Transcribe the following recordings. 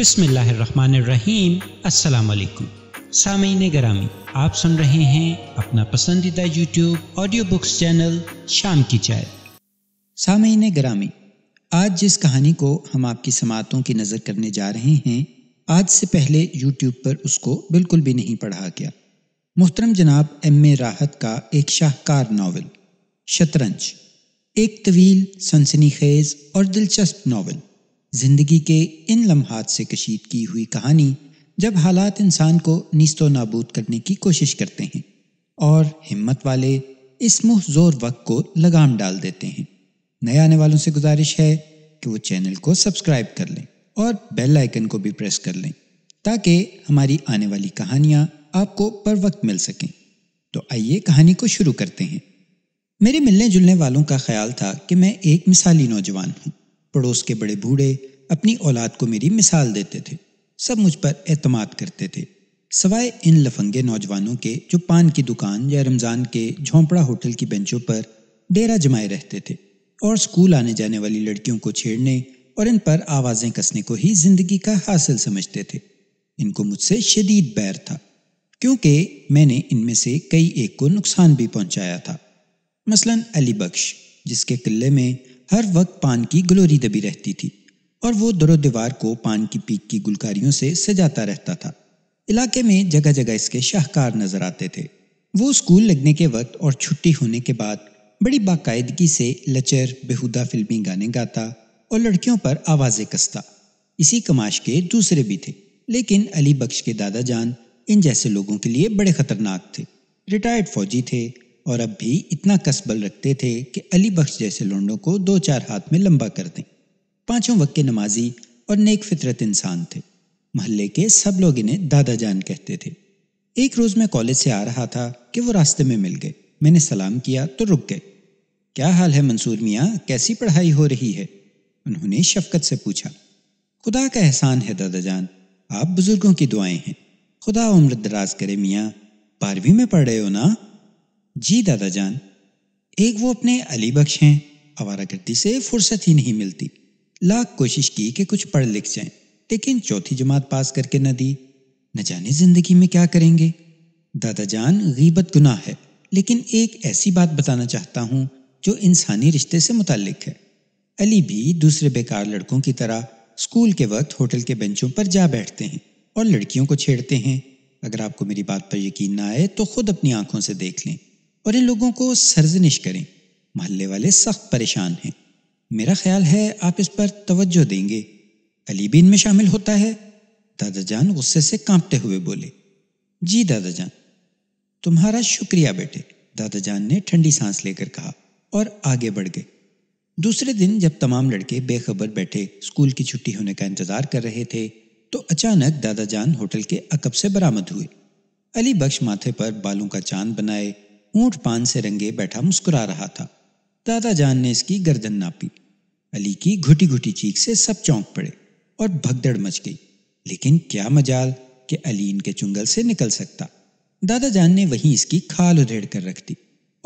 अस्सलाम वालेकुम सामीन गरामी आप सुन रहे हैं अपना पसंदीदा यूट्यूब ऑडियो बुक्स चैनल शाम की चाय सामीन गरामी आज जिस कहानी को हम आपकी समातों की नज़र करने जा रहे हैं आज से पहले यूट्यूब पर उसको बिल्कुल भी नहीं पढ़ा गया मुहतरम जनाब एम ए राहत का एक शाहकार नावल शतरंज एक तवील सनसनी खेज और दिलचस्प नावल जिंदगी के इन लम्हात से कशीद की हुई कहानी जब हालात इंसान को नीस्तो नाबूद करने की कोशिश करते हैं और हिम्मत वाले इस जोर वक्त को लगाम डाल देते हैं नए आने वालों से गुजारिश है कि वो चैनल को सब्सक्राइब कर लें और बेल आइकन को भी प्रेस कर लें ताकि हमारी आने वाली कहानियाँ आपको पर वक्त मिल सकें तो आइए कहानी को शुरू करते हैं मेरे मिलने जुलने वालों का ख्याल था कि मैं एक मिसाली नौजवान हूँ पड़ोस के बड़े बूढ़े अपनी औलाद को मेरी मिसाल देते थे सब मुझ पर एतमाद करते थे सवाए इन लफंगे नौजवानों के जो पान की दुकान या रमज़ान के झोंपड़ा होटल की बेंचों पर डेरा जमाए रहते थे और स्कूल आने जाने वाली लड़कियों को छेड़ने और इन पर आवाज़ें कसने को ही जिंदगी का हासिल समझते थे इनको मुझसे शदीद बैर था क्योंकि मैंने इनमें से कई एक को नुकसान भी पहुंचाया था मसलन अली बख्श जिसके किले में हर वक्त पान की ग्लोरी दबी रहती थी और वो दरो दीवार को पान की पीक की गुलकारियों से सजाता रहता था इलाके में जगह जगह इसके शाहकार नजर आते थे वो स्कूल लगने के वक्त और छुट्टी होने के बाद बड़ी बाकायदगी से लचर बेहुदा फिल्मी गाने गाता और लड़कियों पर आवाज़ें कसता इसी कमाश के दूसरे भी थे लेकिन अली बख्श के दादा जान इन जैसे लोगों के लिए बड़े खतरनाक थे रिटायर्ड फौजी थे और अब भी इतना कसबल रखते थे कि अली बख्श जैसे लोंडों को दो चार हाथ में लंबा कर दें पांचों वक्के नमाजी और नेक फितरत इंसान थे मोहल्ले के सब लोग इन्हें दादा जान कहते थे एक रोज मैं कॉलेज से आ रहा था कि वो रास्ते में मिल गए मैंने सलाम किया तो रुक गए क्या हाल है मंसूर मियाँ कैसी पढ़ाई हो रही है उन्होंने शफकत से पूछा खुदा का एहसान है दादा जान आप बुजुर्गों की दुआएं हैं खुदा उम्र दराज करे मियाँ बारहवीं में पढ़ रहे हो ना जी दादा जान एक वो अपने अली बख्श हैं गर्दी से फुर्सत ही नहीं मिलती लाख कोशिश की कि कुछ पढ़ लिख जाएं लेकिन चौथी जमात पास करके न दी न जाने जिंदगी में क्या करेंगे दादा जान गीबत गुनाह है लेकिन एक ऐसी बात बताना चाहता हूँ जो इंसानी रिश्ते से मुतलक है अली भी दूसरे बेकार लड़कों की तरह स्कूल के वक्त होटल के बेंचों पर जा बैठते हैं और लड़कियों को छेड़ते हैं अगर आपको मेरी बात पर यकीन ना आए तो खुद अपनी आंखों से देख लें और इन लोगों को सरजनिश करें महल्ले वाले सख्त परेशान हैं मेरा ख्याल है आप इस पर तवज्जो देंगे अली भी इनमें शामिल होता है दादाजान गुस्से से कांपते हुए बोले जी दादाजान तुम्हारा शुक्रिया बेटे दादाजान ने ठंडी सांस लेकर कहा और आगे बढ़ गए दूसरे दिन जब तमाम लड़के बेखबर बैठे स्कूल की छुट्टी होने का इंतजार कर रहे थे तो अचानक दादाजान होटल के अकब से बरामद हुए अली बख्श माथे पर बालों का चांद बनाए ऊंट पान से रंगे बैठा मुस्कुरा रहा था दादा जान ने इसकी गर्दन नापी अली की घुटी घुटी चीख से सब चौंक पड़े और भगदड़ मच गई लेकिन क्या मजाल कि अली इनके चुंगल से निकल सकता दादा जान ने वहीं इसकी खाल उधेड़ कर रख दी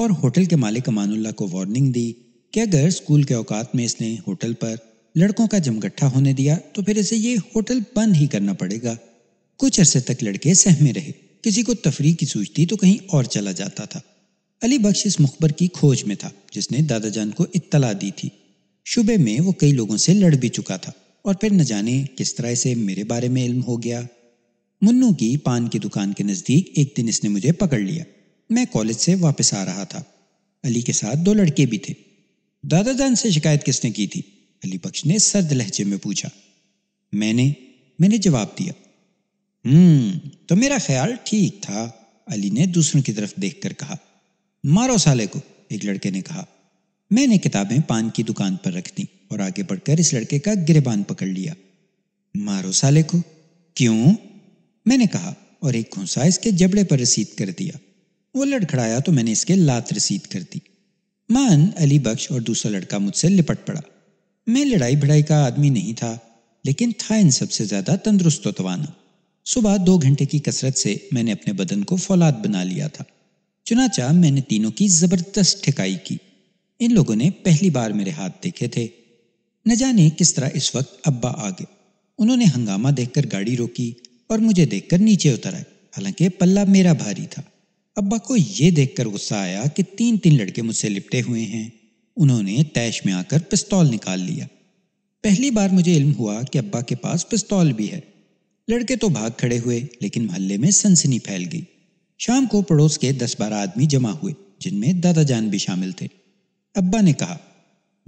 और होटल के मालिक अमानुल्ला को वार्निंग दी कि अगर स्कूल के औकात में इसने होटल पर लड़कों का जमगट्ठा होने दिया तो फिर इसे ये होटल बंद ही करना पड़ेगा कुछ अरसे तक लड़के सहमे रहे किसी को तफरी की सूझती तो कहीं और चला जाता था अली बख्श इस मुखबर की खोज में था जिसने दादाजान को इत्तला दी थी शुबे में वो कई लोगों से लड़ भी चुका था और फिर न जाने किस तरह से मेरे बारे में इल्म हो गया मुन्नू की पान की दुकान के नज़दीक एक दिन इसने मुझे पकड़ लिया मैं कॉलेज से वापस आ रहा था अली के साथ दो लड़के भी थे दादाजान से शिकायत किसने की थी अली बख्श ने सर्द लहजे में पूछा मैंने मैंने जवाब दिया हम्म तो मेरा ख्याल ठीक था अली ने दूसरों की तरफ देखकर कहा मारो साले को एक लड़के ने कहा मैंने किताबें पान की दुकान पर रख दी और आगे बढ़कर इस लड़के का गिरबान पकड़ लिया मारो साले को क्यों मैंने कहा और एक घुंसा इसके जबड़े पर रसीद कर दिया वो लड़खड़ाया तो मैंने इसके लात रसीद कर दी मान अली बख्श और दूसरा लड़का मुझसे लिपट पड़ा मैं लड़ाई भिड़ाई का आदमी नहीं था लेकिन था इन सबसे ज्यादा तंदुरुस्त तवाना सुबह दो घंटे की कसरत से मैंने अपने बदन को फौलाद बना लिया था चुनाचा मैंने तीनों की जबरदस्त ठिकाई की इन लोगों ने पहली बार मेरे हाथ देखे थे न जाने किस तरह इस वक्त अब्बा आ गए उन्होंने हंगामा देखकर गाड़ी रोकी और मुझे देखकर नीचे उतर आए हालांकि पल्ला मेरा भारी था अब्बा को यह देखकर गुस्सा आया कि तीन तीन लड़के मुझसे लिपटे हुए हैं उन्होंने तैश में आकर पिस्तौल निकाल लिया पहली बार मुझे इल्म हुआ कि अब्बा के पास पिस्तौल भी है लड़के तो भाग खड़े हुए लेकिन मोहल्ले में सनसनी फैल गई शाम को पड़ोस के दस बारह आदमी जमा हुए जिनमें दादा जान भी शामिल थे अब्बा ने कहा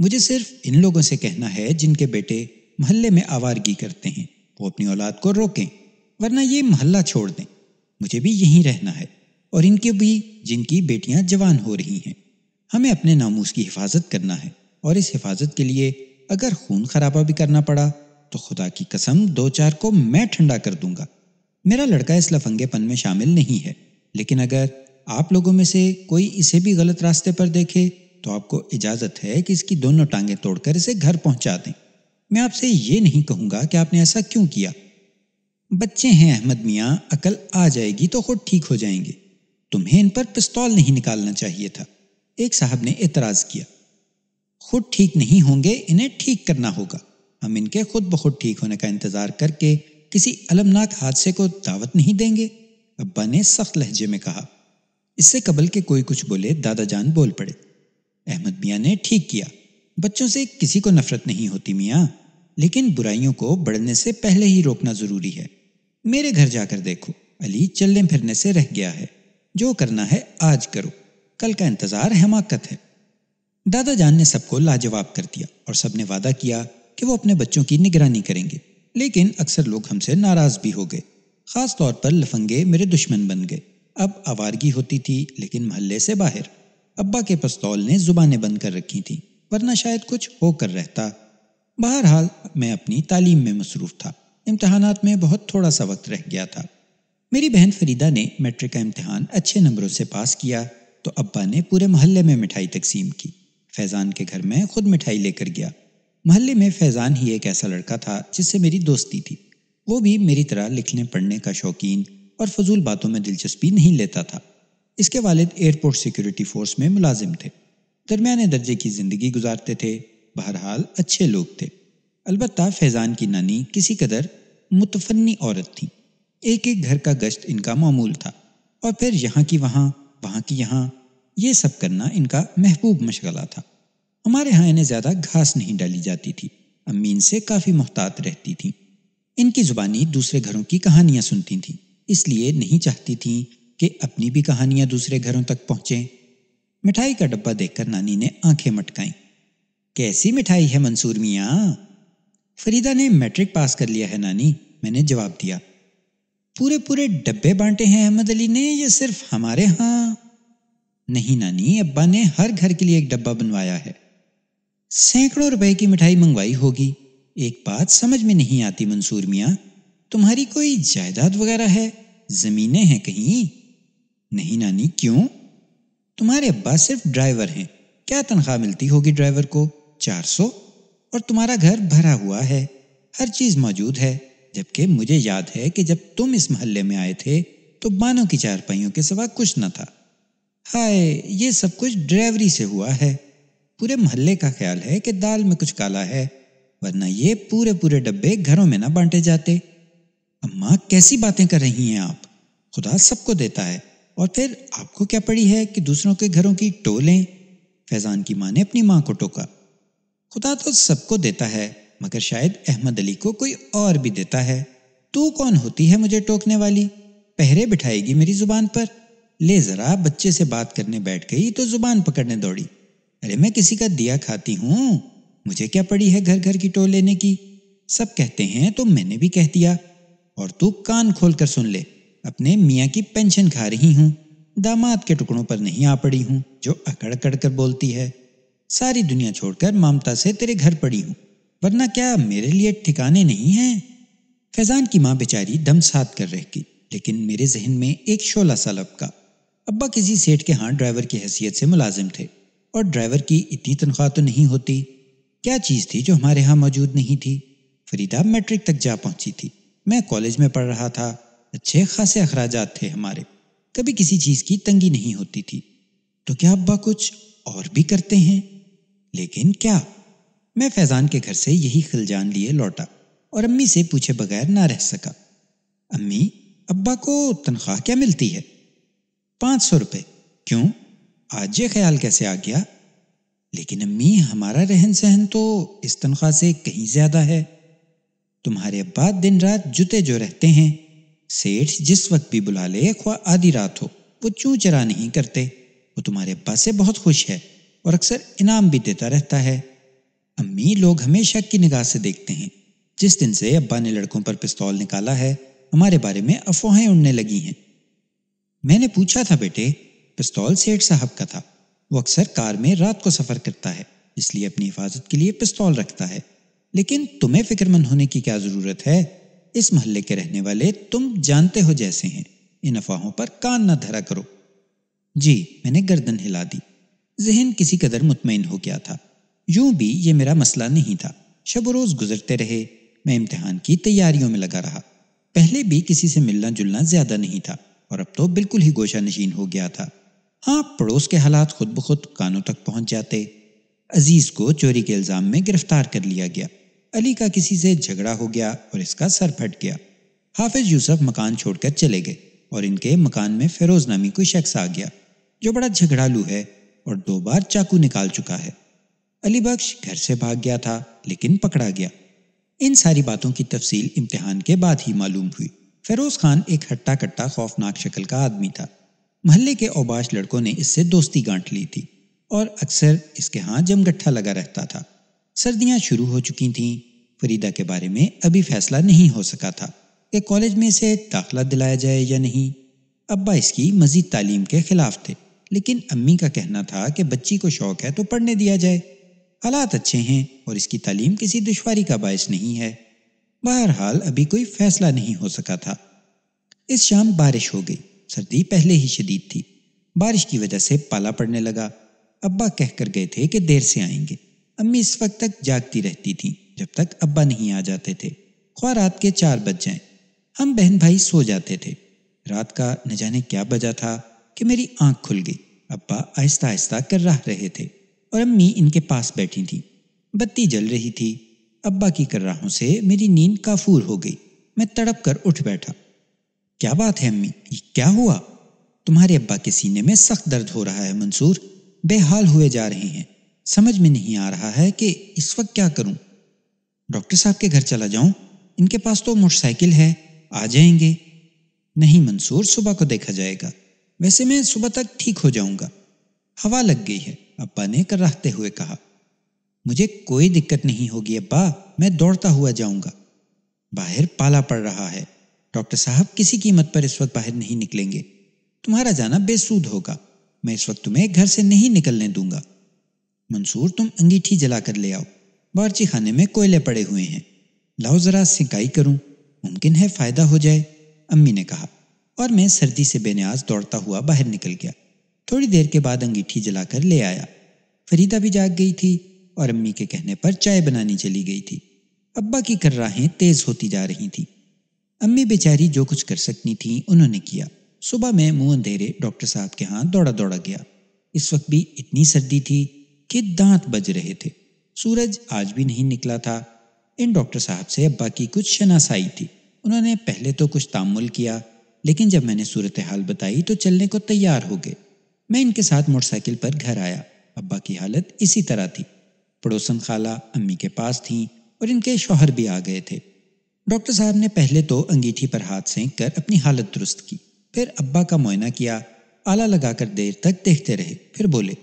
मुझे सिर्फ इन लोगों से कहना है जिनके बेटे मोहल्ले में आवारगी करते हैं वो अपनी औलाद को रोकें वरना ये मोहल्ला छोड़ दें मुझे भी यहीं रहना है और इनके भी जिनकी बेटियां जवान हो रही हैं हमें अपने नामूस की हिफाजत करना है और इस हिफाजत के लिए अगर खून खराबा भी करना पड़ा तो खुदा की कसम दो चार को मैं ठंडा कर दूंगा मेरा लड़का इस लफंगेपन में शामिल नहीं है लेकिन अगर आप लोगों में से कोई इसे भी गलत रास्ते पर देखे तो आपको इजाज़त है कि इसकी दोनों टांगें तोड़कर इसे घर पहुंचा दें मैं आपसे ये नहीं कहूँगा कि आपने ऐसा क्यों किया बच्चे हैं अहमद मियाँ अकल आ जाएगी तो खुद ठीक हो जाएंगे तुम्हें इन पर पिस्तौल नहीं निकालना चाहिए था एक साहब ने एतराज़ किया खुद ठीक नहीं होंगे इन्हें ठीक करना होगा हम इनके खुद बहुत ठीक होने का इंतज़ार करके किसी अलमनाक हादसे को दावत नहीं देंगे अब्बा ने सख्त लहजे में कहा इससे कबल के कोई कुछ बोले दादाजान बोल पड़े अहमद मियाँ ने ठीक किया बच्चों से किसी को नफरत नहीं होती मियाँ लेकिन बुराइयों को बढ़ने से पहले ही रोकना ज़रूरी है मेरे घर जाकर देखो अली चलने फिरने से रह गया है जो करना है आज करो कल का इंतज़ार हमाकत है दादा जान ने सबको लाजवाब कर दिया और सबने वादा किया कि वो अपने बच्चों की निगरानी करेंगे लेकिन अक्सर लोग हमसे नाराज़ भी हो गए ख़ास तौर पर लफंगे मेरे दुश्मन बन गए अब आवारगी होती थी लेकिन महल्ले से बाहर अब्बा के पस्तौल ने जुबानें बंद कर रखी थीं वरना शायद कुछ होकर रहता बहरहाल मैं अपनी तालीम में मसरूफ़ था इम्तहान में बहुत थोड़ा सा वक्त रह गया था मेरी बहन फरीदा ने मैट्रिक का इम्तहान अच्छे नंबरों से पास किया तो अब्बा ने पूरे महल्ले में मिठाई तकसीम की फैज़ान के घर में खुद मिठाई लेकर गया मोहल्ले में फैज़ान ही एक ऐसा लड़का था जिससे मेरी दोस्ती थी वो भी मेरी तरह लिखने पढ़ने का शौकीन और फजूल बातों में दिलचस्पी नहीं लेता था इसके वालिद एयरपोर्ट सिक्योरिटी फोर्स में मुलाजिम थे दरमियाने दर्जे की ज़िंदगी गुजारते थे बहरहाल अच्छे लोग थे अलबत् फैज़ान की नानी किसी कदर मुतफनी औरत थी एक एक घर का गश्त इनका मामूल था और फिर यहाँ की वहाँ वहाँ की यहाँ ये सब करना इनका महबूब मशगला था हमारे यहाँ इन्हें ज़्यादा घास नहीं डाली जाती थी अमीन से काफ़ी मोहतात रहती थी इनकी जुबानी दूसरे घरों की कहानियां सुनती थी इसलिए नहीं चाहती थी कि अपनी भी कहानियां दूसरे घरों तक पहुंचे मिठाई का डब्बा देखकर नानी ने आंखें मटकाई कैसी मिठाई है मंसूर मियाँ फरीदा ने मैट्रिक पास कर लिया है नानी मैंने जवाब दिया पूरे पूरे डब्बे बांटे हैं अहमद अली ने या सिर्फ हमारे यहां नहीं नानी अब्बा ने हर घर के लिए एक डब्बा बनवाया है सैकड़ों रुपए की मिठाई मंगवाई होगी एक बात समझ में नहीं आती मंसूर मियाँ तुम्हारी कोई जायदाद वगैरह है जमीने हैं कहीं नहीं नानी क्यों तुम्हारे अब्बा सिर्फ ड्राइवर हैं क्या तनख्वाह मिलती होगी ड्राइवर को चार सौ और तुम्हारा घर भरा हुआ है हर चीज़ मौजूद है जबकि मुझे याद है कि जब तुम इस मोहल्ले में आए थे तो बानों की चारपाइयों के सिवा कुछ न था हाय ये सब कुछ ड्राइवरी से हुआ है पूरे मोहल्ले का ख्याल है कि दाल में कुछ काला है वरना ये पूरे पूरे डब्बे घरों में ना बांटे जाते अम्मा कैसी बातें कर रही हैं आप खुदा सबको देता है और फिर आपको क्या पड़ी है कि दूसरों के घरों की टोलें फैज़ान की माँ ने अपनी माँ को टोका खुदा तो सबको देता है मगर शायद अहमद अली को कोई और भी देता है तू कौन होती है मुझे टोकने वाली पहरे बिठाएगी मेरी जुबान पर ले ज़रा बच्चे से बात करने बैठ गई तो जुबान पकड़ने दौड़ी अरे मैं किसी का दिया खाती हूँ मुझे क्या पड़ी है घर घर की टोल लेने की सब कहते हैं तो मैंने भी कह दिया और तू कान खोल कर सुन ले अपने मियाँ की पेंशन खा रही हूँ दामाद के टुकड़ों पर नहीं आ पड़ी हूँ जो अकड़ कड़ कर बोलती है सारी दुनिया छोड़कर ममता से तेरे घर पड़ी हूँ वरना क्या मेरे लिए ठिकाने नहीं हैं फैजान की माँ बेचारी दम साध कर रहेगी लेकिन मेरे जहन में एक शोला सा लपका अब्बा किसी सेठ के हाँ ड्राइवर की हैसियत से मुलाजिम थे और ड्राइवर की इतनी तनख्वाह तो नहीं होती क्या चीज़ थी जो हमारे यहाँ मौजूद नहीं थी फरीदा मैट्रिक तक जा पहुंची थी मैं कॉलेज में पढ़ रहा था अच्छे खासे अखराज थे हमारे कभी किसी चीज़ की तंगी नहीं होती थी तो क्या अब्बा कुछ और भी करते हैं लेकिन क्या मैं फैज़ान के घर से यही खिलजान लिए लौटा और अम्मी से पूछे बगैर ना रह सका अम्मी अब्बा को तनख्वाह क्या मिलती है पांच सौ रुपये क्यों आज ये ख्याल कैसे आ गया लेकिन अम्मी हमारा रहन सहन तो इस तनख्वाह से कहीं ज्यादा है तुम्हारे अब्बा दिन रात जुते जो रहते हैं सेठ जिस वक्त भी बुला ले ख्वा आधी रात हो वो चूँ चरा नहीं करते वो तुम्हारे अब्बा से बहुत खुश है और अक्सर इनाम भी देता रहता है अम्मी लोग हमें शक की निगाह से देखते हैं जिस दिन से अब्बा ने लड़कों पर पिस्तौल निकाला है हमारे बारे में अफवाहें उड़ने लगी हैं मैंने पूछा था बेटे पिस्तौल सेठ साहब का था वो अक्सर कार में रात को सफ़र करता है इसलिए अपनी हिफाजत के लिए पिस्तौल रखता है लेकिन तुम्हें फिक्रमंद होने की क्या ज़रूरत है इस मोहल्ले के रहने वाले तुम जानते हो जैसे हैं इन अफवाहों पर कान न धरा करो जी मैंने गर्दन हिला दी जहन किसी कदर मुतमिन हो गया था यूं भी ये मेरा मसला नहीं था शब रोज़ गुजरते रहे मैं इम्तिहान की तैयारियों में लगा रहा पहले भी किसी से मिलना जुलना ज़्यादा नहीं था और अब तो बिल्कुल ही गोशा नशीन हो गया था हाँ पड़ोस के हालात खुद ब खुद कानों तक पहुंच जाते अजीज को चोरी के इल्जाम में गिरफ्तार कर लिया गया अली का किसी से झगड़ा हो गया और इसका सर फट गया हाफिज यूसुफ मकान छोड़कर चले गए और इनके मकान में फिरोज नामी कोई शख्स आ गया जो बड़ा झगड़ालू है और दो बार चाकू निकाल चुका है अली बख्श घर से भाग गया था लेकिन पकड़ा गया इन सारी बातों की तफसील इम्तिहान के बाद ही मालूम हुई फिरोज खान एक हट्टा कट्टा खौफनाक शक्ल का आदमी था महल्ले के औबाश लड़कों ने इससे दोस्ती गांठ ली थी और अक्सर इसके हाथ जमगट्ठा लगा रहता था सर्दियां शुरू हो चुकी थीं फरीदा के बारे में अभी फैसला नहीं हो सका था कि कॉलेज में इसे दाखिला दिलाया जाए या नहीं अब्बा इसकी मजीद तालीम के खिलाफ थे लेकिन अम्मी का कहना था कि बच्ची को शौक है तो पढ़ने दिया जाए हालात अच्छे हैं और इसकी तालीम किसी दुशारी का बायस नहीं है बहरहाल अभी कोई फैसला नहीं हो सका था इस शाम बारिश हो गई सर्दी पहले ही शदीद थी बारिश की वजह से पाला पड़ने लगा अब्बा कह कर गए थे कि देर से आएंगे अम्मी इस वक्त तक जागती रहती थी जब तक अब्बा नहीं आ जाते थे ख्वा रात के चार बज जाए हम बहन भाई सो जाते थे रात का न जाने क्या बजा था कि मेरी आंख खुल गई अब्बा आहिस्ता आहिस्ता कर रह रहे थे और अम्मी इनके पास बैठी थी बत्ती जल रही थी अब्बा की कर्राहों से मेरी नींद काफूर हो गई मैं तड़प कर उठ बैठा क्या बात है अम्मी क्या हुआ तुम्हारे अब्बा के सीने में सख्त दर्द हो रहा है मंसूर बेहाल हुए जा रहे हैं समझ में नहीं आ रहा है कि इस वक्त क्या करूं डॉक्टर साहब के घर चला जाऊं इनके पास तो मोटरसाइकिल है आ जाएंगे नहीं मंसूर सुबह को देखा जाएगा वैसे मैं सुबह तक ठीक हो जाऊंगा हवा लग गई है अब्बा ने कराहते हुए कहा मुझे कोई दिक्कत नहीं होगी अब्बा मैं दौड़ता हुआ जाऊंगा बाहर पाला पड़ रहा है डॉक्टर साहब किसी कीमत पर इस वक्त बाहर नहीं निकलेंगे तुम्हारा जाना बेसूद होगा मैं इस वक्त तुम्हें घर से नहीं निकलने दूंगा मंसूर तुम अंगीठी जलाकर ले आओ बारची खाने में कोयले पड़े हुए हैं लाओ जरा सिंकाई करूं मुमकिन है फायदा हो जाए अम्मी ने कहा और मैं सर्दी से बेनियाज दौड़ता हुआ बाहर निकल गया थोड़ी देर के बाद अंगीठी जलाकर ले आया फरीदा भी जाग गई थी और अम्मी के कहने पर चाय बनानी चली गई थी अब्बा की कर्राहें तेज होती जा रही थी अम्मी बेचारी जो कुछ कर सकती थी उन्होंने किया सुबह में मुंह अंधेरे डॉक्टर साहब के हाथ दौड़ा दौड़ा गया इस वक्त भी इतनी सर्दी थी कि दांत बज रहे थे सूरज आज भी नहीं निकला था इन डॉक्टर साहब से अब्बा की कुछ शनासाई थी उन्होंने पहले तो कुछ तामुल किया लेकिन जब मैंने सूरत हाल बताई तो चलने को तैयार हो गए मैं इनके साथ मोटरसाइकिल पर घर आया अब्बा की हालत इसी तरह थी पड़ोसन खाला अम्मी के पास थीं और इनके शौहर भी आ गए थे डॉक्टर साहब ने पहले तो अंगीठी पर हाथ सेंक कर अपनी हालत दुरुस्त की फिर अब्बा का मुआयना किया आला लगाकर देर तक देखते रहे फिर बोले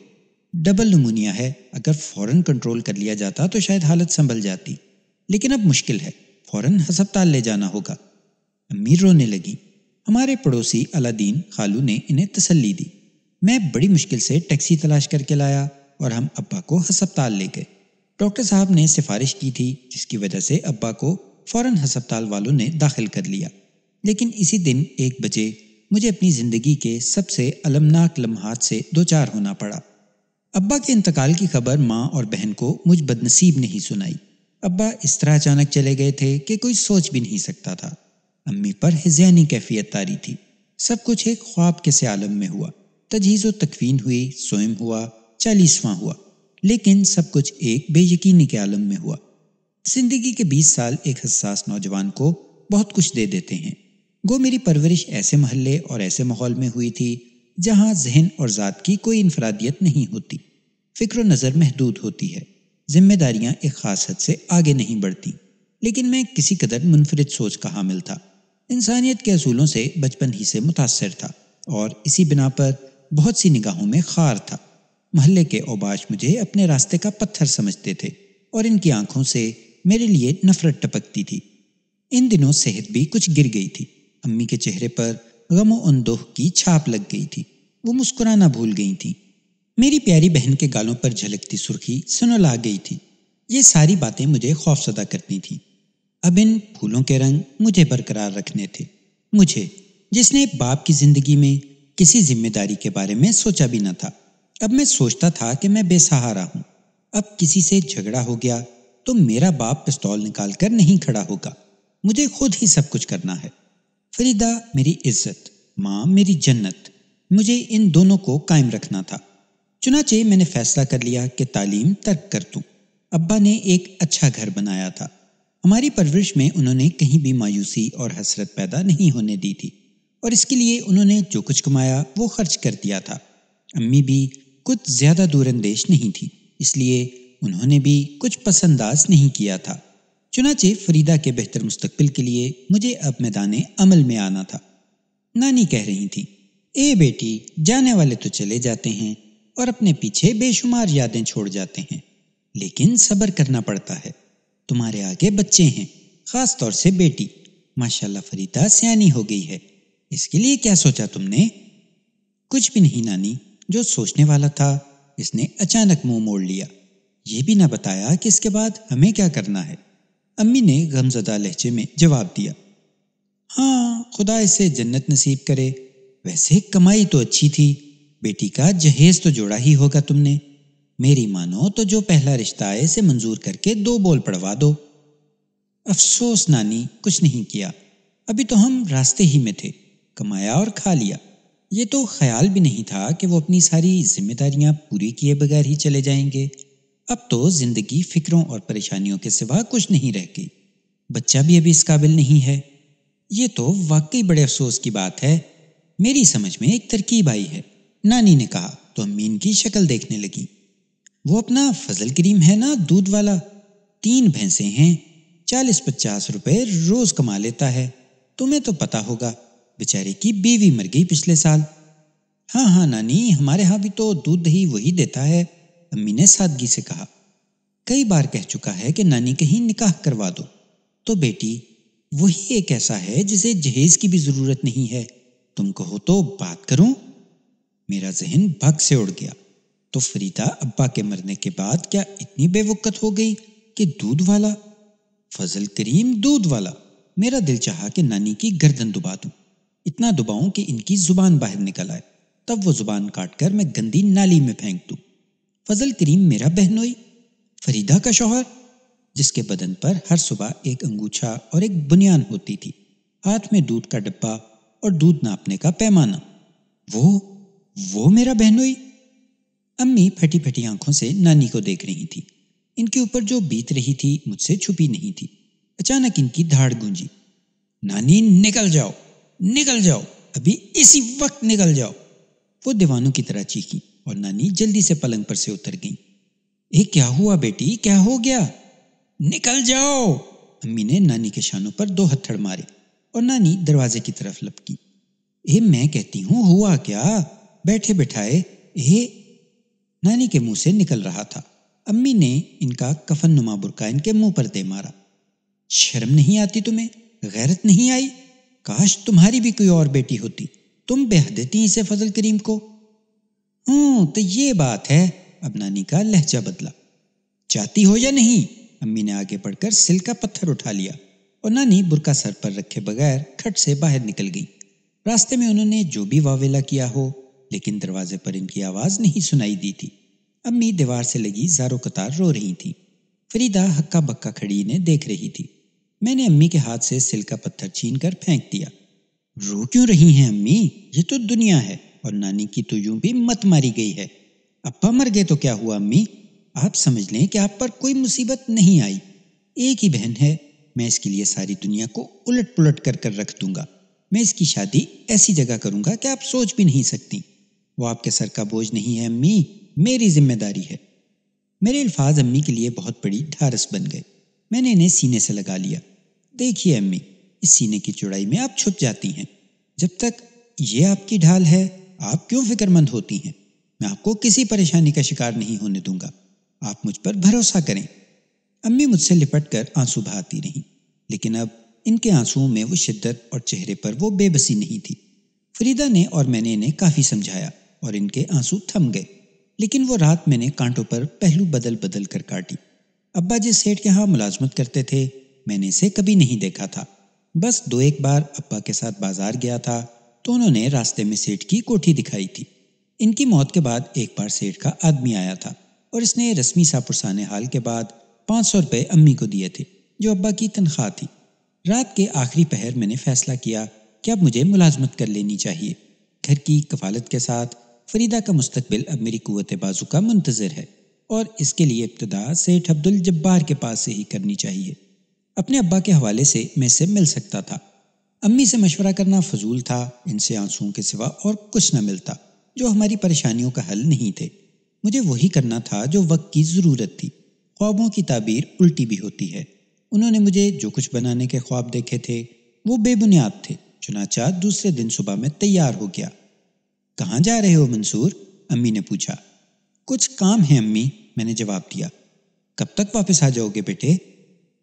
डबल नमूनिया है अगर फौरन कंट्रोल कर लिया जाता तो शायद हालत संभल जाती लेकिन अब मुश्किल है फौरन हस्पताल ले जाना होगा अमीर रोने लगी हमारे पड़ोसी अलादीन खालू ने इन्हें तसल्ली दी मैं बड़ी मुश्किल से टैक्सी तलाश करके लाया और हम अब्बा को हस्पताल ले गए डॉक्टर साहब ने सिफारिश की थी जिसकी वजह से अब्बा को फौरन हस्पताल वालों ने दाखिल कर लिया लेकिन इसी दिन एक बजे मुझे अपनी ज़िंदगी के सबसे अलमनाक लम्हात से दो चार होना पड़ा अब्बा के इंतकाल की खबर माँ और बहन को मुझ बदनसीब नहीं सुनाई अब्बा इस तरह अचानक चले गए थे कि कोई सोच भी नहीं सकता था अम्मी पर हिजैनी कैफियत तारी थी सब कुछ एक ख्वाब के से आलम में हुआ तजीजो तकवीन हुई सोयम हुआ चालीसवां हुआ लेकिन सब कुछ एक बेयकीनी के आलम में हुआ जिंदगी के 20 साल एक हसास नौजवान को बहुत कुछ दे देते हैं गो मेरी परवरिश ऐसे महल्ले और ऐसे माहौल में हुई थी जहाँ जहन और ज़ात की कोई इनफरादियत नहीं होती फिक्र नज़र महदूद होती है जिम्मेदारियाँ एक खास हद से आगे नहीं बढ़ती लेकिन मैं किसी कदर मुनफरद सोच का हामिल था इंसानियत के असूलों से बचपन ही से मुतासर था और इसी बिना पर बहुत सी निगाहों में खार था महल्ले के ओबाश मुझे अपने रास्ते का पत्थर समझते थे और इनकी आंखों से मेरे लिए नफरत टपकती थी इन दिनों सेहत भी कुछ गिर गई थी अम्मी के चेहरे पर गमो अंदोह की छाप लग गई थी वो मुस्कुराना भूल गई थी मेरी प्यारी बहन के गालों पर झलकती सुर्खी सुनला गई थी ये सारी बातें मुझे खौफसदा करती थी अब इन फूलों के रंग मुझे बरकरार रखने थे मुझे जिसने बाप की जिंदगी में किसी जिम्मेदारी के बारे में सोचा भी न था अब मैं सोचता था कि मैं बेसहारा हूं अब किसी से झगड़ा हो गया तो मेरा बाप पिस्तौल निकाल कर नहीं खड़ा होगा मुझे खुद ही सब कुछ करना है फरीदा मेरी इज्जत माँ मेरी जन्नत मुझे इन दोनों को कायम रखना था चुनाचे मैंने फैसला कर लिया कि तालीम तर्क कर दूँ अब्बा ने एक अच्छा घर बनाया था हमारी परवरिश में उन्होंने कहीं भी मायूसी और हसरत पैदा नहीं होने दी थी और इसके लिए उन्होंने जो कुछ कमाया वो खर्च कर दिया था अम्मी भी कुछ ज़्यादा दूरंदेश नहीं थी इसलिए उन्होंने भी कुछ पसंदाज नहीं किया था चुनाचे फरीदा के बेहतर मुस्तकबिल के लिए मुझे अब मैदान अमल में आना था नानी कह रही थी ए बेटी जाने वाले तो चले जाते हैं और अपने पीछे बेशुमार यादें छोड़ जाते हैं लेकिन सब्र करना पड़ता है तुम्हारे आगे बच्चे हैं खास तौर से बेटी माशाल्लाह फरीदा सियानी हो गई है इसके लिए क्या सोचा तुमने कुछ भी नहीं नानी जो सोचने वाला था इसने अचानक मुंह मोड़ लिया ये भी ना बताया कि इसके बाद हमें क्या करना है अम्मी ने गमजदा लहजे में जवाब दिया हाँ खुदा इसे जन्नत नसीब करे वैसे कमाई तो अच्छी थी बेटी का जहेज तो जोड़ा ही होगा तुमने मेरी मानो तो जो पहला रिश्ता है इसे मंजूर करके दो बोल पढ़वा दो अफसोस नानी कुछ नहीं किया अभी तो हम रास्ते ही में थे कमाया और खा लिया ये तो ख्याल भी नहीं था कि वो अपनी सारी जिम्मेदारियां पूरी किए बगैर ही चले जाएंगे अब तो जिंदगी फिक्रों और परेशानियों के सिवा कुछ नहीं रह गई बच्चा भी अभी इस काबिल नहीं है ये तो वाकई बड़े अफसोस की बात है मेरी समझ में एक तरकीब आई है नानी ने कहा तो अमीन की शक्ल देखने लगी वो अपना फजल करीम है ना दूध वाला तीन भैंसे हैं चालीस पचास रुपए रोज कमा लेता है तुम्हें तो पता होगा बेचारे की बीवी मर गई पिछले साल हाँ हाँ नानी हमारे यहां भी तो दूध ही वही देता है अम्मी ने सादगी से कहा कई बार कह चुका है कि नानी कहीं निकाह करवा दो तो बेटी वही एक ऐसा है जिसे जहेज की भी जरूरत नहीं है तुम कहो तो बात करो मेरा जहन भग से उड़ गया तो फरीदा अब्बा के मरने के बाद क्या इतनी बेवकत हो गई कि दूध वाला फजल करीम दूध वाला मेरा दिल चाहा कि नानी की गर्दन दुबा दूं इतना दुबाऊं कि इनकी जुबान बाहर निकल आए तब वो जुबान काटकर मैं गंदी नाली में फेंक दूं फजल करीम मेरा बहनोई फरीदा का शोहर जिसके बदन पर हर सुबह एक अंगूछा और एक बुनियान होती थी हाथ में दूध का डब्बा और दूध नापने का पैमाना वो वो मेरा बहनोई अम्मी फटी फटी आंखों से नानी को देख रही थी इनके ऊपर जो बीत रही थी मुझसे छुपी नहीं थी अचानक इनकी धाड़ गूंजी नानी निकल जाओ निकल जाओ अभी इसी वक्त निकल जाओ वो दीवानों की तरह चीखी और नानी जल्दी से पलंग पर से उतर गई ए क्या हुआ बेटी क्या हो गया निकल जाओ अम्मी ने नानी के शानों पर दो हथड़ मारे और नानी दरवाजे की तरफ लपकी ए मैं कहती हूं हुआ क्या बैठे बैठाए ए नानी के मुंह से निकल रहा था अम्मी ने इनका कफन नुमा बुरका इनके मुंह पर दे मारा शर्म नहीं आती तुम्हें गैरत नहीं आई काश तुम्हारी भी कोई और बेटी होती तुम बेहद देती इसे फजल करीम को तो ये बात है अब नानी का लहजा बदला चाहती हो या नहीं अम्मी ने आगे बढ़कर सिल का पत्थर उठा लिया और नानी बुरका सर पर रखे बगैर खट से बाहर निकल गई रास्ते में उन्होंने जो भी वावेला किया हो लेकिन दरवाजे पर इनकी आवाज नहीं सुनाई दी थी अम्मी दीवार से लगी जारो कतार रो रही थी फरीदा हक्का बक्का खड़ी ने देख रही थी मैंने अम्मी के हाथ से सिल का पत्थर छीन कर फेंक दिया रो क्यों रही हैं अम्मी ये तो दुनिया है और नानी की तो यूं भी मत मारी गई है अप्पा मर गए तो क्या हुआ अम्मी आप समझ लें कि आप पर कोई मुसीबत नहीं आई एक ही बहन है मैं इसके लिए सारी दुनिया को उलट पुलट कर कर रख दूंगा मैं इसकी शादी ऐसी जगह करूंगा कि आप सोच भी नहीं सकती वो आपके सर का बोझ नहीं है अम्मी मेरी जिम्मेदारी है मेरे अल्फाज अम्मी के लिए बहुत बड़ी ढारस बन गए मैंने इन्हें सीने से लगा लिया देखिए अम्मी इस सीने की चौड़ाई में आप छुप जाती हैं जब तक ये आपकी ढाल है आप क्यों फिक्रमंद होती हैं मैं आपको किसी परेशानी का शिकार नहीं होने दूंगा आप मुझ पर भरोसा करें अम्मी मुझसे लिपट कर आंसू बहाती रहीं लेकिन अब इनके आंसुओं में वो शिद्दत और चेहरे पर वो बेबसी नहीं थी फरीदा ने और मैंने इन्हें काफ़ी समझाया और इनके आंसू थम गए लेकिन वो रात मैंने कांटों पर पहलू बदल बदल कर काटी अब्बा जी सेठ के यहाँ मुलाजमत करते थे मैंने इसे कभी नहीं देखा था बस दो एक बार अब्बा के साथ बाजार गया था तो उन्होंने रास्ते में सेठ की कोठी दिखाई थी इनकी मौत के बाद एक बार सेठ का आदमी आया था और इसने रस्मी पुरसाने हाल के बाद पाँच सौ रुपये अम्मी को दिए थे जो अब्बा की तनख्वाह थी रात के आखिरी पहर मैंने फैसला किया कि अब मुझे मुलाजमत कर लेनी चाहिए घर की कफालत के साथ फरीदा का मुस्तबिल अब मेरी कुत बाजू का मुंतजर है और इसके लिए इब्तदा सेठ अब्दुल जब्बार के पास से ही करनी चाहिए अपने अब्बा के हवाले से मैं इसे मिल सकता था अम्मी से मशवरा करना फजूल था इनसे आंसुओं के सिवा और कुछ न मिलता जो हमारी परेशानियों का हल नहीं थे मुझे वही करना था जो वक्त की ज़रूरत थी ख्वाबों की ताबीर उल्टी भी होती है उन्होंने मुझे जो कुछ बनाने के ख्वाब देखे थे वो बेबुनियाद थे चुनाचा दूसरे दिन सुबह में तैयार हो गया कहाँ जा रहे हो मंसूर अम्मी ने पूछा कुछ काम है अम्मी मैंने जवाब दिया कब तक वापस आ जाओगे बेटे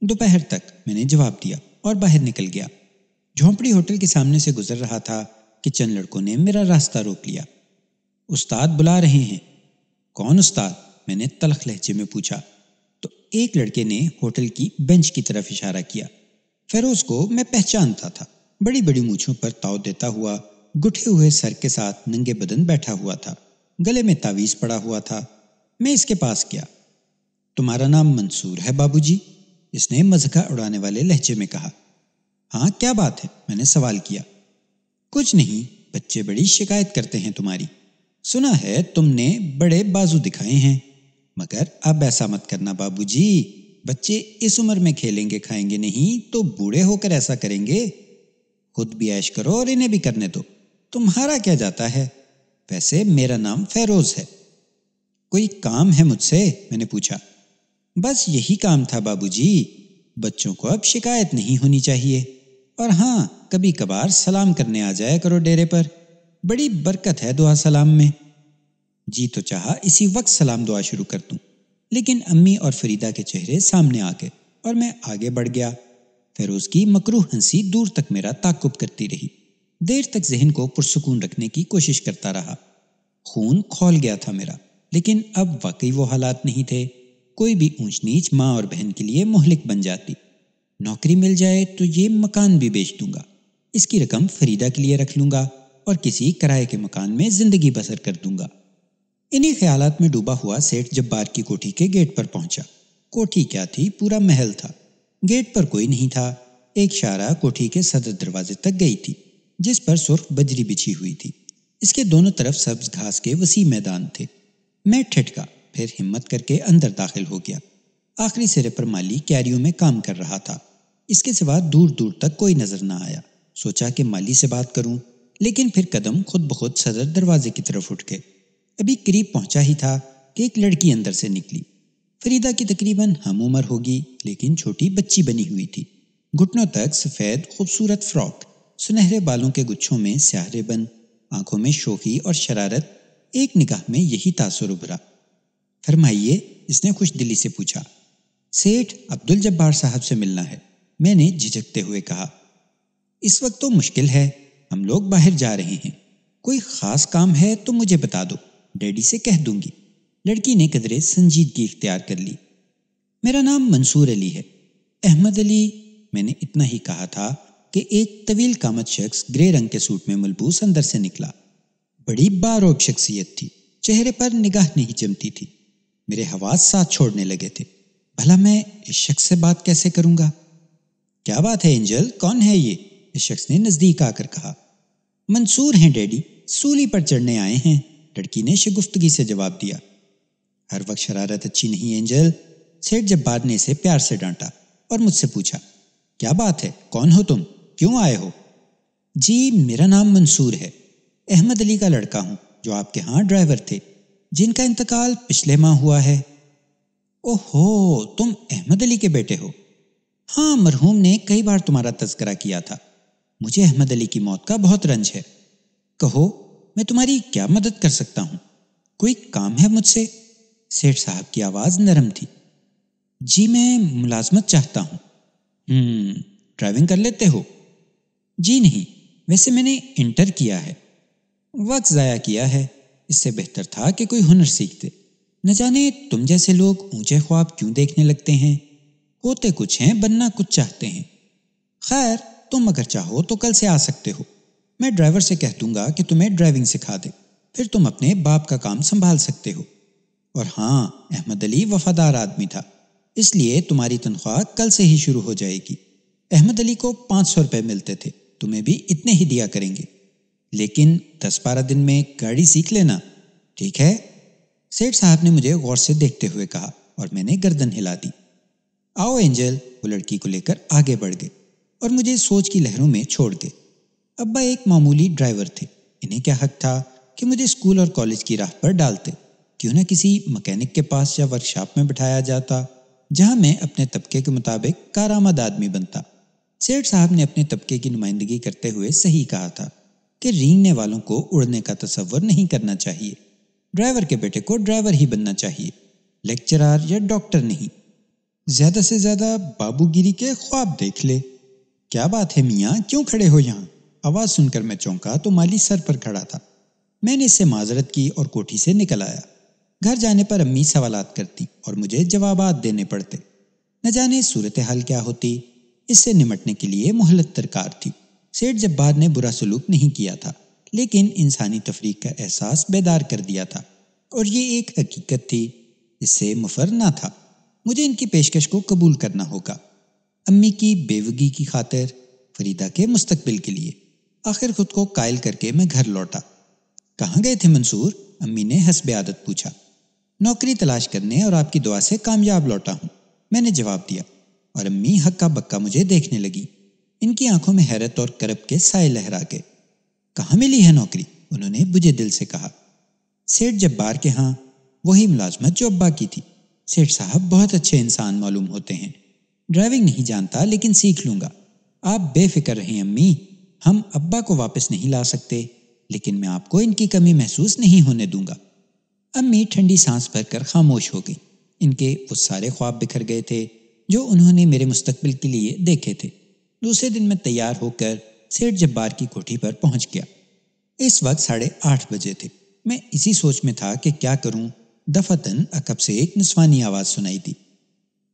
दोपहर तक मैंने जवाब दिया और बाहर निकल गया झोंपड़ी होटल के सामने से गुजर रहा था कि चंद लड़कों ने मेरा रास्ता रोक लिया उस्ताद बुला रहे हैं कौन उस्ताद मैंने तलख लहजे में पूछा तो एक लड़के ने होटल की बेंच की तरफ इशारा किया फेरोज को मैं पहचानता था बड़ी बड़ी मूछों पर ताव देता हुआ गुठे हुए सर के साथ नंगे बदन बैठा हुआ था गले में तावीज पड़ा हुआ था मैं इसके पास गया तुम्हारा नाम मंसूर है बाबूजी इसने मजका उड़ाने वाले लहजे में कहा हाँ क्या बात है मैंने सवाल किया कुछ नहीं बच्चे बड़ी शिकायत करते हैं तुम्हारी सुना है तुमने बड़े बाजू दिखाए हैं मगर अब ऐसा मत करना बाबूजी बच्चे इस उम्र में खेलेंगे खाएंगे नहीं तो बूढ़े होकर ऐसा करेंगे खुद भी ऐश करो और इन्हें भी करने दो तुम्हारा क्या जाता है वैसे मेरा नाम फेरोज है कोई काम है मुझसे मैंने पूछा बस यही काम था बाबूजी बच्चों को अब शिकायत नहीं होनी चाहिए और हाँ कभी कभार सलाम करने आ जाया करो डेरे पर बड़ी बरकत है दुआ सलाम में जी तो चाह इसी वक्त सलाम दुआ शुरू कर दू लेकिन अम्मी और फरीदा के चेहरे सामने आ गए और मैं आगे बढ़ गया फिर की मकरू हंसी दूर तक मेरा ताकुब करती रही देर तक जहन को पुरसकून रखने की कोशिश करता रहा खून खोल गया था मेरा लेकिन अब वाकई वो हालात नहीं थे कोई भी ऊंच नीच माँ और बहन के लिए मोहलिक बन जाती नौकरी मिल जाए तो ये मकान भी बेच दूंगा इसकी रकम फरीदा के लिए रख लूंगा और किसी किराए के मकान में जिंदगी बसर कर दूंगा इन्हीं ख्याल में डूबा हुआ सेठ जब बार की कोठी के गेट पर पहुंचा कोठी क्या थी पूरा महल था गेट पर कोई नहीं था एक शारा कोठी के सदर दरवाजे तक गई थी जिस पर सुर्ख बजरी बिछी हुई थी इसके दोनों तरफ सब्ज घास के वसी मैदान थे मैं ठिठका फिर हिम्मत करके अंदर दाखिल हो गया आखिरी सिरे पर माली कैरियो में काम कर रहा था इसके सिवा दूर दूर तक कोई नजर ना आया सोचा कि माली से बात करूं लेकिन फिर कदम खुद ब खुद सदर दरवाजे की तरफ उठ गए अभी करीब पहुंचा ही था कि एक लड़की अंदर से निकली फरीदा की तकरीबन हम उम्र होगी लेकिन छोटी बच्ची बनी हुई थी घुटनों तक सफ़ेद खूबसूरत फ्रॉक सुनहरे बालों के गुच्छों में स्याहरे बन आंखों में शोखी और शरारत एक निगाह में यही तासुर उभरा फरमाइए इसने खुश दिली से पूछा सेठ अब्दुल जब्बार साहब से मिलना है मैंने झिझकते हुए कहा इस वक्त तो मुश्किल है हम लोग बाहर जा रहे हैं कोई खास काम है तो मुझे बता दो डैडी से कह दूंगी लड़की ने कदरे संजीदगी इख्तियार कर ली मेरा नाम मंसूर अली है अहमद अली मैंने इतना ही कहा था कि एक तवील कामत शख्स ग्रे रंग के सूट में मलबूस अंदर से निकला बड़ी बारोब शख्सियत थी चेहरे पर निगाह नहीं जमती थी मेरे हवास साथ छोड़ने लगे थे भला मैं इस शख्स से बात कैसे करूंगा क्या बात है एंजल कौन है ये इस शख्स ने नजदीक आकर कहा मंसूर हैं डैडी सूली पर चढ़ने आए हैं लड़की ने शगुफ्तगी से जवाब दिया हर वक्त शरारत अच्छी नहीं एंजल सेठ बाद ने इसे प्यार से डांटा और मुझसे पूछा क्या बात है कौन हो तुम क्यों आए हो जी मेरा नाम मंसूर है अहमद अली का लड़का हूं जो आपके यहां ड्राइवर थे जिनका इंतकाल पिछले माह हुआ है ओहो तुम अहमद अली के बेटे हो हाँ मरहूम ने कई बार तुम्हारा तस्करा किया था मुझे अहमद अली की मौत का बहुत रंज है कहो मैं तुम्हारी क्या मदद कर सकता हूँ कोई काम है मुझसे सेठ साहब की आवाज़ नरम थी जी मैं मुलाजमत चाहता हूँ हम्म, ड्राइविंग कर लेते हो जी नहीं वैसे मैंने इंटर किया है वक्त ज़ाया किया है इससे बेहतर था कि कोई हुनर सीखते न जाने तुम जैसे लोग ऊंचे ख्वाब क्यों देखने लगते हैं होते कुछ हैं बनना कुछ चाहते हैं खैर तुम अगर चाहो तो कल से आ सकते हो मैं ड्राइवर से कह दूंगा कि तुम्हें ड्राइविंग सिखा दे फिर तुम अपने बाप का काम संभाल सकते हो और हाँ अहमद अली वफादार आदमी था इसलिए तुम्हारी तनख्वाह कल से ही शुरू हो जाएगी अहमद अली को पाँच सौ रुपये मिलते थे तुम्हें भी इतने ही दिया करेंगे लेकिन दस बारह दिन में गाड़ी सीख लेना ठीक है सेठ साहब ने मुझे गौर से देखते हुए कहा और मैंने गर्दन हिला दी आओ एंजल वो लड़की को लेकर आगे बढ़ गए और मुझे सोच की लहरों में छोड़ दे अब्बा एक मामूली ड्राइवर थे इन्हें क्या हक था कि मुझे स्कूल और कॉलेज की राह पर डालते क्यों ना किसी मकैनिक के पास या वर्कशॉप में बिठाया जाता जहां मैं अपने तबके के मुताबिक कारामद आदमी बनता सेठ साहब ने अपने तबके की नुमाइंदगी करते हुए सही कहा था कि रींगने वालों को उड़ने का तस्वर नहीं करना चाहिए ड्राइवर के बेटे को ड्राइवर ही बनना चाहिए लेक्चरार या डॉक्टर नहीं ज्यादा से ज्यादा बाबूगिरी के ख्वाब देख ले क्या बात है मियाँ क्यों खड़े हो यहाँ आवाज सुनकर मैं चौंका तो माली सर पर खड़ा था मैंने इसे माजरत की और कोठी से निकल आया घर जाने पर अम्मी सवाल करती और मुझे जवाब देने पड़ते न जाने सूरत हाल क्या होती इससे निमटने के लिए मोहलत दरकार थी सेठ जब्बार ने बुरा सलूक नहीं किया था लेकिन इंसानी तफरीक का एहसास बेदार कर दिया था और ये एक हकीकत थी इससे मुफर ना था मुझे इनकी पेशकश को कबूल करना होगा अम्मी की बेवगी की खातिर फरीदा के मुस्तबिल के लिए आखिर खुद को कायल करके मैं घर लौटा कहाँ गए थे मंसूर अम्मी ने हसब आदत पूछा नौकरी तलाश करने और आपकी दुआ से कामयाब लौटा हूँ मैंने जवाब दिया और अम्मी हक्का बक्का मुझे देखने लगी इनकी आंखों में हैरत और करब के साय लहरा गए कहाँ मिली है नौकरी उन्होंने बुझे दिल से कहा सेठ जब्बार के हाँ वही मुलाजमत जो अब्बा की थी सेठ साहब बहुत अच्छे इंसान मालूम होते हैं ड्राइविंग नहीं जानता लेकिन सीख लूंगा आप बेफिक्र रहें अम्मी हम अब्बा को वापस नहीं ला सकते लेकिन मैं आपको इनकी कमी महसूस नहीं होने दूंगा अम्मी ठंडी सांस भरकर खामोश हो गई इनके वो सारे ख्वाब बिखर गए थे जो उन्होंने मेरे मुस्तकबिल के लिए देखे थे दूसरे दिन मैं तैयार होकर सेठ जब्बार की कोठी पर पहुंच गया इस वक्त साढ़े आठ बजे थे मैं इसी सोच में था कि क्या करूं दफतन अकब से एक नस्वानी आवाज़ सुनाई दी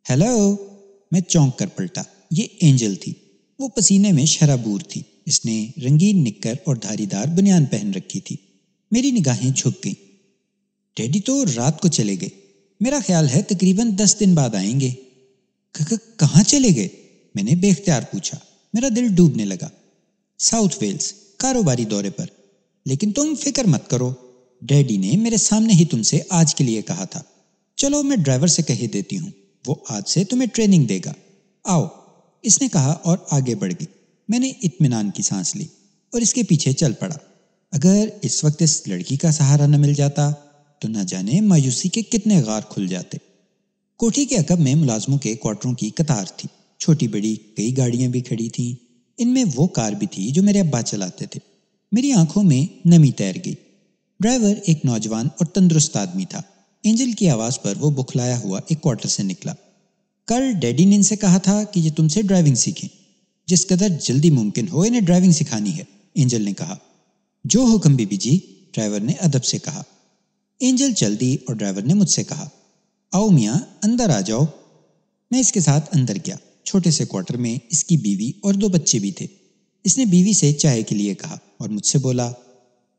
हेलो मैं चौंक कर पलटा ये एंजल थी वो पसीने में शराबूर थी इसने रंगीन निक्कर और धारीदार बनियान पहन रखी थी मेरी निगाहें झुक गईं डैडी तो रात को चले गए मेरा ख्याल है तकरीबन दस दिन बाद आएंगे कहाँ चले गए मैंने बेख्तियार पूछा मेरा दिल डूबने लगा साउथ वेल्स कारोबारी दौरे पर लेकिन तुम फिक्र मत करो डैडी ने मेरे सामने ही तुमसे आज के लिए कहा था चलो मैं ड्राइवर से कह देती हूँ वो आज से तुम्हें ट्रेनिंग देगा आओ इसने कहा और आगे बढ़ गई मैंने इतमान की सांस ली और इसके पीछे चल पड़ा अगर इस वक्त इस लड़की का सहारा न मिल जाता तो न जाने मायूसी के कितने गार खुल जाते कोठी के अकब में मुलाजमों के क्वार्टरों की कतार थी छोटी बड़ी कई गाड़ियां भी खड़ी थीं इनमें वो कार भी थी जो मेरे अब्बा चलाते थे मेरी आंखों में नमी तैर गई ड्राइवर एक नौजवान और तंदुरुस्त आदमी था एंजल की आवाज़ पर वो बुखलाया हुआ एक क्वार्टर से निकला कल डैडी ने इनसे कहा था कि ये तुमसे ड्राइविंग सीखें जिस कदर जल्दी मुमकिन हो इन्हें ड्राइविंग सिखानी है एंजल ने कहा जो हुक्म बीबी जी ड्राइवर ने अदब से कहा एंजल चल दी और ड्राइवर ने मुझसे कहा आओ मियाँ अंदर आ जाओ मैं इसके साथ अंदर गया छोटे से क्वार्टर में इसकी बीवी और दो बच्चे भी थे इसने बीवी से चाय के लिए कहा और मुझसे बोला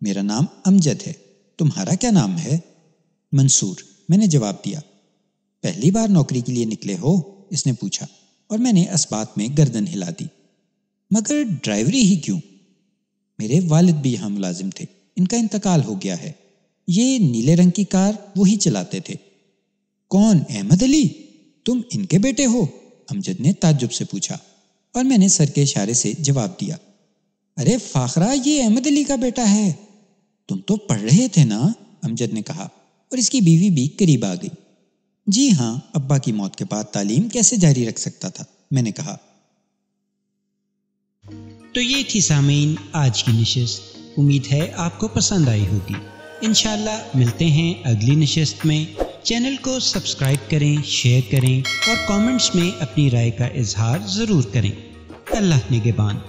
मेरा नाम अमजद है तुम्हारा क्या नाम है मंसूर मैंने जवाब दिया पहली बार नौकरी के लिए निकले हो इसने पूछा और मैंने इस्बात में गर्दन हिला दी मगर ड्राइवरी ही क्यों मेरे वालिद भी यहां मुलाजिम थे इनका इंतकाल हो गया है ये नीले रंग की कार वो ही चलाते थे कौन अहमद अली तुम इनके बेटे हो अमजद ने ताज्जुब से पूछा और मैंने सर के इशारे से जवाब दिया अरे फाखरा ये अहमद अली का बेटा है तुम तो पढ़ रहे थे ना अमजद ने कहा और इसकी बीवी भी करीब आ गई जी हाँ अब्बा की मौत के बाद तालीम कैसे जारी रख सकता था मैंने कहा तो ये थी सामीन आज की नशस्त उम्मीद है आपको पसंद आई होगी इनशाला मिलते हैं अगली नशस्त में चैनल को सब्सक्राइब करें शेयर करें और कमेंट्स में अपनी राय का इजहार ज़रूर करें अल्लाह निगेबान